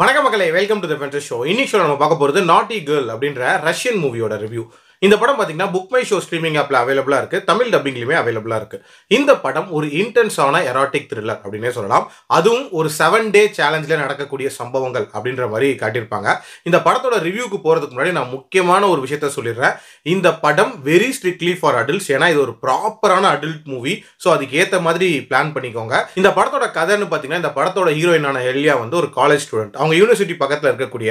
வணக்க மக்களை welcome to the ஃபென்ட்ரி ஷோ இன்னைக்கு ஷோ நம்ம பார்க்க போகிறது நாட்டி கேர்ள் அப்படின்ற ரஷ்யன் மூவியோட ரிவ்யூ இந்த படம் பார்த்தீங்கன்னா புக் மை ஷோ ஸ்ட்ரீமிங் ஆப்பில் அவைலபிளாக இருக்குது தமிழ் டப்பிங்லையுமே அவைலபிளாக இருக்குது இந்த படம் ஒரு இன்டென்ஸான எராட்டிக் த்ரில்லர் அப்படின்னே சொல்லலாம் அதுவும் ஒரு செவன் டே சேலஞ்சில் நடக்கக்கூடிய சம்பவங்கள் அப்படின்ற மாதிரி காட்டியிருப்பாங்க இந்த படத்தோட ரிவ்யூக்கு போகிறதுக்கு முன்னாடி நான் முக்கியமான ஒரு விஷயத்த சொல்லிடுறேன் இந்த படம் வெரி ஸ்ட்ரிக்ட்லி ஃபார் அடல்ட்ஸ் ஏன்னா இது ஒரு ப்ராப்பரான அடல்ட் மூவி ஸோ அதுக்கு ஏற்ற மாதிரி பிளான் பண்ணிக்கோங்க இந்த படத்தோட கதைன்னு பார்த்தீங்கன்னா இந்த படத்தோட ஹீரோயினான எல்லியா வந்து ஒரு காலேஜ் ஸ்டூடெண்ட் அவங்க யூனிவர்சிட்டி பக்கத்தில் இருக்கக்கூடிய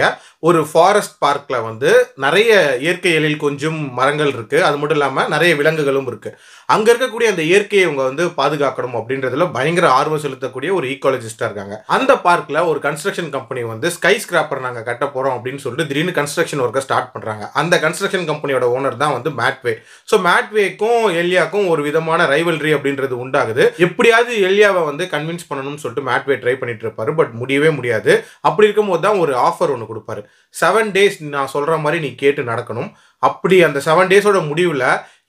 ஒரு ஃபாரஸ்ட் பார்க்கில் வந்து நிறைய இயற்கை எழில் கொஞ்சம் மரங்கள் இருக்குது அது மட்டும் இல்லாமல் நிறைய விலங்குகளும் இருக்குது அங்கே இருக்கக்கூடிய அந்த இயற்கையை இவங்க வந்து பாதுகாக்கணும் அப்படின்றதுல பயங்கர ஆர்வம் செலுத்தக்கூடிய ஒரு ஈக்காலஜிஸ்டாக இருக்காங்க அந்த பார்க்கில் ஒரு கன்ஸ்ட்ரக்ஷன் கம்பெனி வந்து ஸ்கை ஸ்கிராப்பர் நாங்கள் கட்ட போகிறோம் அப்படின்னு சொல்லிட்டு திடீர்னு கன்ஸ்ட்ரக்ஷன் ஒர்க்கை ஸ்டார்ட் பண்ணுறாங்க அந்த கன்ஸ்ட்ரக்ஷன் கம்பெனியோட ஓனர் தான் வந்து மேட்வே ஸோ மேட்வேக்கும் எல்லியாக்கும் ஒரு விதமான ரைவல்ரி அப்படின்றது உண்டாகுது எப்படியாவது எல்லியாவை வந்து கன்வின்ஸ் பண்ணணும்னு சொல்லிட்டு மேட்வே ட்ரை பண்ணிட்டு இருப்பாரு பட் முடியவே முடியாது அப்படி இருக்கும்போது தான் ஒரு ஆஃபர் ஒன்று கொடுப்பாரு செவன் டேஸ் நான் சொல்கிற மாதிரி நீ கேட்டு நடக்கணும் அப்படி அந்த செவன் டேஸோட முடிவில்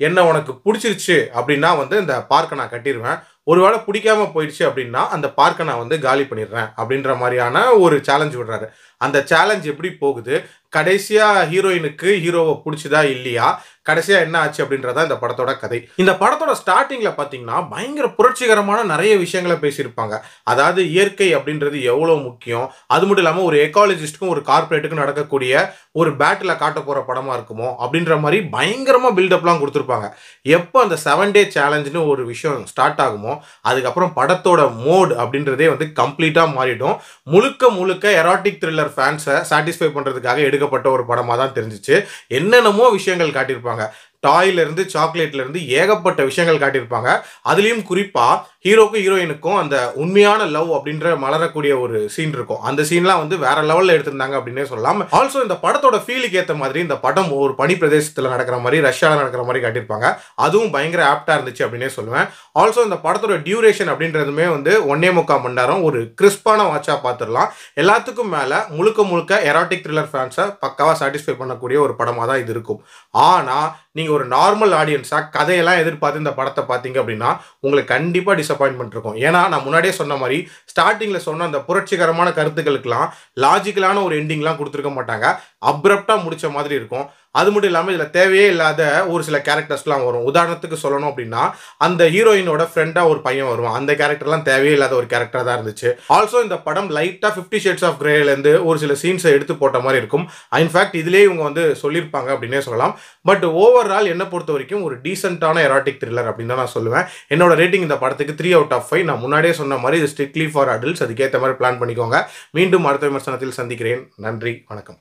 என்ன உனக்கு பிடிச்சிருச்சு அப்படின்னா வந்து இந்த பார்க்கை நான் கட்டிடுவேன் ஒருவேளை பிடிக்காம போயிடுச்சு அப்படின்னா அந்த பார்க்கை நான் வந்து காலி பண்ணிடுறேன் அப்படின்ற மாதிரியான ஒரு சேலஞ்ச் விடுறாரு அந்த சேலஞ்ச் எப்படி போகுது கடைசியாக ஹீரோயினுக்கு ஹீரோவை பிடிச்சதா இல்லையா கடைசியாக என்ன ஆச்சு அப்படின்றதா இந்த படத்தோட கதை இந்த படத்தோட ஸ்டார்டிங்ல பார்த்தீங்கன்னா பயங்கர புரட்சிகரமான நிறைய விஷயங்களை பேசியிருப்பாங்க அதாவது இயற்கை அப்படின்றது எவ்வளோ முக்கியம் அது மட்டும் இல்லாமல் ஒரு எக்காலஜிஸ்டுக்கும் ஒரு கார்பரேட்டுக்கும் நடக்கக்கூடிய ஒரு பேட்டில் காட்ட போற படமாக இருக்குமோ அப்படின்ற மாதிரி பயங்கரமாக பில்டப்லாம் கொடுத்துருப்பாங்க எப்போ அந்த செவன் டே சேலஞ்சுன்னு ஒரு விஷயம் ஸ்டார்ட் ஆகுமோ அதுக்கப்புறம் படத்தோட மோட் அப்படின்றதே வந்து கம்ப்ளீட்டாக மாறிடும் முழுக்க முழுக்க எராட்டிக் த்ரில்லர் ஃபேன்ஸை சாட்டிஸ்ஃபை பண்ணுறதுக்காக எடுக்க எடுக்கப்பட்ட ஒரு படமாக தான் தெரிஞ்சிச்சு என்னென்னமோ விஷயங்கள் காட்டியிருப்பாங்க டாய்லேருந்து சாக்லேட்லேருந்து ஏகப்பட்ட விஷயங்கள் காட்டியிருப்பாங்க அதுலேயும் குறிப்பாக ஹீரோக்கும் ஹீரோயினுக்கும் அந்த உண்மையான லவ் அப்படின்ற மலரக்கூடிய ஒரு சீன் இருக்கும் அந்த சீன்லாம் வந்து வேற லெவலில் எடுத்திருந்தாங்க அப்படின்னே சொல்லலாம் ஆல்சோ இந்த படத்தோட ஃபீலுக்கு ஏற்ற மாதிரி இந்த படம் ஒரு பனி பிரதேசத்தில் நடக்கிற மாதிரி ரஷ்யாவில் நடக்கிற மாதிரி காட்டியிருப்பாங்க அதுவும் பயங்கர ஆப்டாக இருந்துச்சு அப்படின்னே சொல்லுவேன் ஆல்சோ இந்த படத்தோட டியூரேஷன் அப்படின்றதுமே வந்து ஒன்னே முக்கால் மணி நேரம் ஒரு கிறிஸ்பான வாட்சாக பார்த்துடலாம் எல்லாத்துக்கும் மேலே முழுக்க முழுக்க எராட்டிக் த்ரில்லர் ஃபேன்ஸை பக்காவாக சாட்டிஸ்ஃபை பண்ணக்கூடிய ஒரு படமாக தான் இது இருக்கும் ஆனால் நீங்கள் ஒரு நார்மல் ஆடியன்ஸாக கதையெல்லாம் எதிர்பார்த்து இந்த படத்தை பார்த்தீங்க அப்படின்னா உங்களுக்கு கண்டிப்பாக டிசப்பாயின்மெண்ட் இருக்கும் ஏன்னா நான் முன்னாடியே சொன்ன மாதிரி ஸ்டார்டிங்கில் சொன்ன அந்த புரட்சிகரமான கருத்துக்களுக்கெல்லாம் லாஜிக்கலான ஒரு எண்டிங்லாம் கொடுத்துருக்க மாட்டாங்க அப்ரப்டாக முடித்த மாதிரி இருக்கும் அது மட்டும் இல்லாமல் இதில் தேவையே இல்லாத ஒரு சில கேரக்டர்ஸ்லாம் வரும் உதாரணத்துக்கு சொல்லணும் அப்படின்னா அந்த ஹீரோயினோட ஃப்ரெண்டாக ஒரு பையன் வருவான் அந்த கேரக்டர்லாம் தேவையே இல்லாத ஒரு கேரக்டர் தான் இருந்துச்சு ஆல்சோ இந்த படம் லைட்டாக ஃபிஃப்டி ஷேட்ஸ் ஆஃப் கிரேலேருந்து ஒரு சில சீன்ஸை எடுத்து போட்ட மாதிரி இருக்கும் இன்ஃபேக்ட் இதிலே இவங்க வந்து சொல்லியிருப்பாங்க அப்படின்னே சொல்லலாம் பட் ஓவர் ஓவரால் என்னை பொறுத்த வரைக்கும் ஒரு டீசென்டான எராட்டிக் த்ரில்லர் அப்படின்னு தான் நான் சொல்லுவேன் என்னோட ரேட்டிங் இந்த படத்துக்கு த்ரீ அவுட் ஆஃப் ஃபைவ் நான் முன்னாடியே சொன்ன மாதிரி இது ஸ்ட்ரிக்ட்லி ஃபார் அடல்ட்ஸ் அதுக்கேற்ற மாதிரி பிளான் பண்ணிக்கோங்க மீண்டும் அடுத்த விமர்சனத்தில் சந்திக்கிறேன் நன்றி வணக்கம்